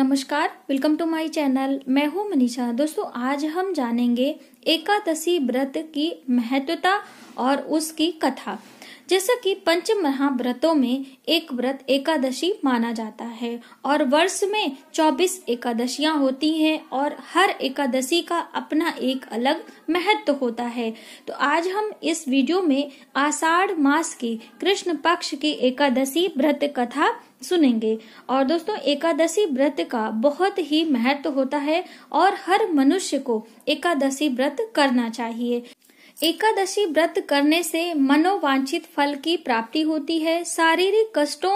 नमस्कार welcome to my channel मैं हूं मनीषा दोस्तों आज हम जानेंगे एकादशी व्रत की महत्वता और उसकी कथा जैसा कि पंच महाव्रतों में एक व्रत एकादशी माना जाता है और वर्ष में 24 एकादशियां होती हैं और हर एकादशी का अपना एक अलग महत्व होता है तो आज हम इस वीडियो में आषाढ़ मास के कृष्ण पक्ष की एकादशी व्रत कथा सुनेंगे और दोस्तों एकादशी व्रत का बहुत ही महत्व होता है और हर मनुष्य को एकादशी व्रत करना चाहिए एकादशी व्रत करने से मनोवांछित फल की प्राप्ति होती है शारीरिक कष्टों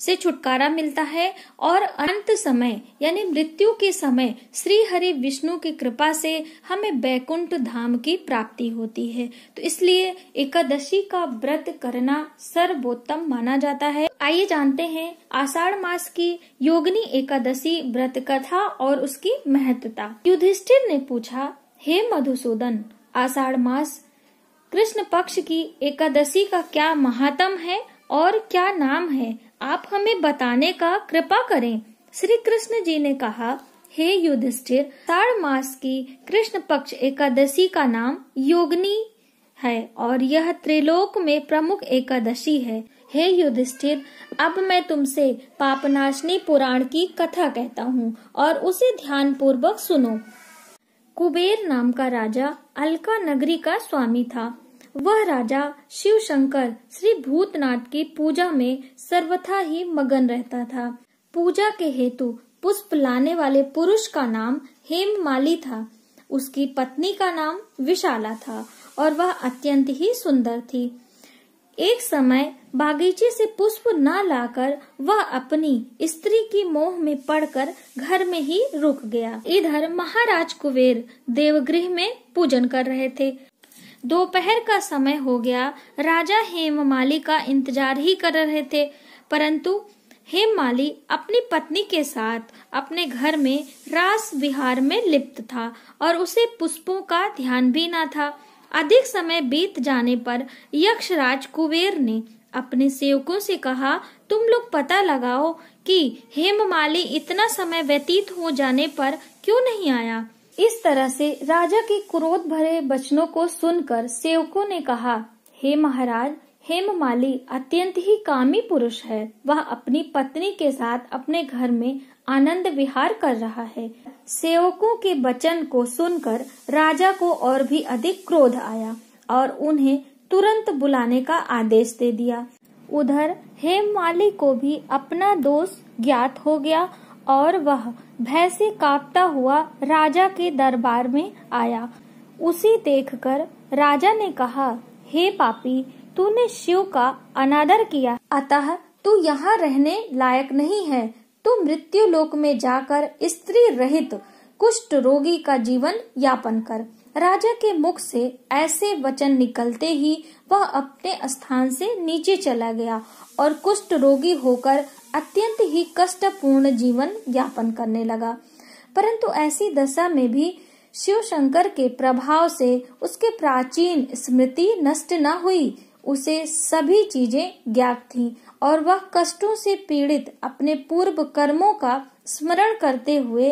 से छुटकारा मिलता है और अंत समय यानी मृत्यु के समय श्री हरि विष्णु की कृपा से हमें बैकुंठ धाम की प्राप्ति होती है तो इसलिए एकादशी का व्रत करना सर्वोत्तम माना जाता है आइए जानते हैं आषाढ़ मास की योगनी एकादशी व्रत कथा और उसकी महत्वता युधिष्ठिर ने पूछा हे मधुसूदन आषाढ़ मास कृष्ण पक्ष की एकादशी का क्या महात्म है और क्या नाम है आप हमें बताने का कृपा करें श्री कृष्ण जी ने कहा हे युधिष्ठिर साढ़ मास की कृष्ण पक्ष एकादशी का नाम योगनी है और यह त्रिलोक में प्रमुख एकादशी है हे युधिष्ठिर अब मैं तुमसे पापनाशनी पुराण की कथा कहता हूँ और उसे ध्यान पूर्वक सुनो कुबेर नाम का राजा अलका नगरी का स्वामी था वह राजा शिव शंकर श्री भूतनाथ की पूजा में सर्वथा ही मगन रहता था पूजा के हेतु पुष्प लाने वाले पुरुष का नाम हेम माली था उसकी पत्नी का नाम विशाला था और वह अत्यंत ही सुंदर थी एक समय बागीचे से पुष्प न लाकर वह अपनी स्त्री की मोह में पड़कर घर में ही रुक गया इधर महाराज कुबेर देवगृह में पूजन कर रहे थे दोपहर का समय हो गया राजा हेममाली का इंतजार ही कर रहे थे परंतु माली अपनी पत्नी के साथ अपने घर में रास विहार में लिप्त था और उसे पुष्पों का ध्यान भी ना था अधिक समय बीत जाने पर यक्षराज कुबेर ने अपने सेवकों से कहा तुम लोग पता लगाओ कि हेममाली इतना समय व्यतीत हो जाने पर क्यों नहीं आया इस तरह से राजा के क्रोध भरे वचनों को सुनकर सेवकों ने कहा हे महाराज हेममाली अत्यंत ही कामी पुरुष है वह अपनी पत्नी के साथ अपने घर में आनंद विहार कर रहा है सेवकों के वचन को सुनकर राजा को और भी अधिक क्रोध आया और उन्हें तुरंत बुलाने का आदेश दे दिया उधर हेममाली को भी अपना दोष ज्ञात हो गया और वह भय से कांपता हुआ राजा के दरबार में आया उसी देखकर राजा ने कहा हे पापी तूने शिव का अनादर किया अतः तू यहाँ रहने लायक नहीं है तू मृत्यु लोक में जाकर स्त्री रहित कुष्ठ रोगी का जीवन यापन कर राजा के मुख से ऐसे वचन निकलते ही वह अपने स्थान से नीचे चला गया और कुष्ठ रोगी होकर अत्यंत ही कष्टपूर्ण जीवन यापन करने लगा परंतु ऐसी दशा में भी शिव शंकर के प्रभाव से उसके प्राचीन स्मृति नष्ट न हुई उसे सभी चीजें ज्ञात थीं और वह कष्टों से पीड़ित अपने पूर्व कर्मों का स्मरण करते हुए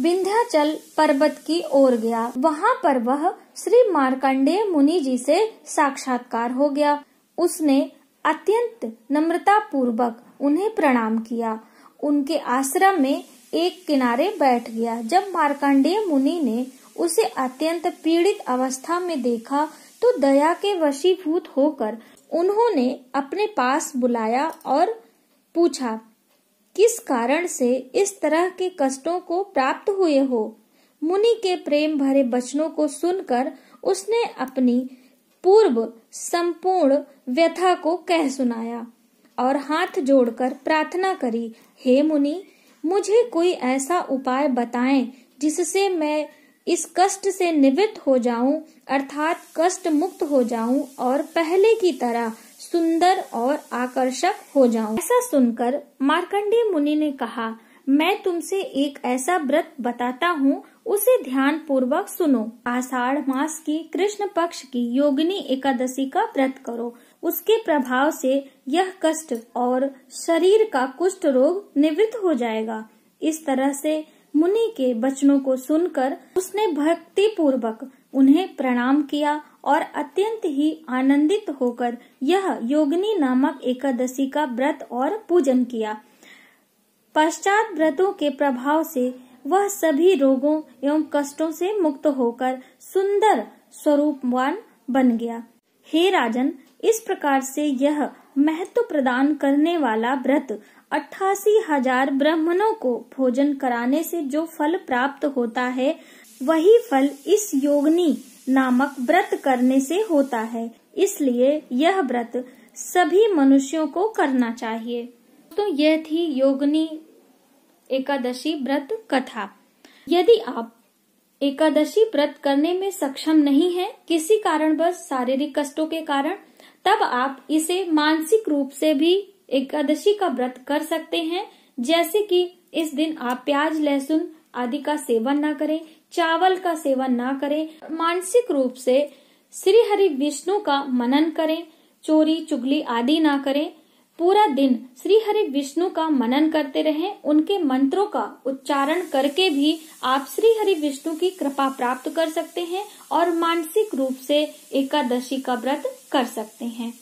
विंध्याचल पर्वत की ओर गया वहाँ पर वह श्री मार्कंडेय मुनि जी से साक्षात्कार हो गया उसने अत्यंत नम्रता पूर्वक उन्हें प्रणाम किया उनके आश्रम में एक किनारे बैठ गया जब मार्कंडेय मुनि ने उसे अत्यंत पीड़ित अवस्था में देखा तो दया के वशीभूत होकर उन्होंने अपने पास बुलाया और पूछा किस कारण से इस तरह के कष्टों को प्राप्त हुए हो मुनि के प्रेम भरे बचनों को सुनकर उसने अपनी पूर्व संपूर्ण व्यथा को कह सुनाया और हाथ जोड़कर प्रार्थना करी हे मुनि मुझे कोई ऐसा उपाय बताएं जिससे मैं इस कष्ट से निवृत्त हो जाऊं अर्थात कष्ट मुक्त हो जाऊं और पहले की तरह सुंदर और आकर्षक हो जाऊं ऐसा सुनकर मार्कंडेय मुनि ने कहा मैं तुमसे एक ऐसा व्रत बताता हूँ उसे ध्यान पूर्वक सुनो आषाढ़ मास की कृष्ण पक्ष की योगिनी एकादशी का व्रत करो उसके प्रभाव से यह कष्ट और शरीर का कुष्ठ रोग निवृत्त हो जाएगा इस तरह से मुनि के वचनों को सुनकर उसने भक्ति पूर्वक उन्हें प्रणाम किया और अत्यंत ही आनंदित होकर यह योगिनी नामक एकादशी का व्रत और पूजन किया पश्चात व्रतों के प्रभाव से वह सभी रोगों एवं कष्टों से मुक्त होकर सुंदर स्वरूपवान बन गया हे राजन इस प्रकार से यह महत्व प्रदान करने वाला व्रत अट्ठासी हजार ब्राह्मणों को भोजन कराने से जो फल प्राप्त होता है वही फल इस योगनी नामक व्रत करने से होता है इसलिए यह व्रत सभी मनुष्यों को करना चाहिए तो यह थी योगनी एकादशी व्रत कथा यदि आप एकादशी व्रत करने में सक्षम नहीं है किसी कारण बस शारीरिक कष्टों के कारण तब आप इसे मानसिक रूप से भी एकादशी का व्रत कर सकते हैं जैसे कि इस दिन आप प्याज लहसुन आदि का सेवन ना करें चावल का सेवन ना करें मानसिक रूप से श्री हरि विष्णु का मनन करें चोरी चुगली आदि ना करें पूरा दिन श्री हरि विष्णु का मनन करते रहें उनके मंत्रों का उच्चारण करके भी आप श्री हरि विष्णु की कृपा प्राप्त कर सकते हैं और मानसिक रूप से एकादशी का व्रत कर सकते हैं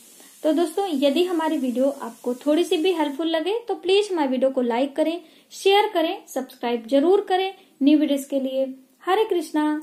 तो दोस्तों यदि हमारी वीडियो आपको थोड़ी सी भी हेल्पफुल लगे तो प्लीज हमारी वीडियो को लाइक करें शेयर करें सब्सक्राइब जरूर करें न्यू वीडियोस के लिए हरे कृष्णा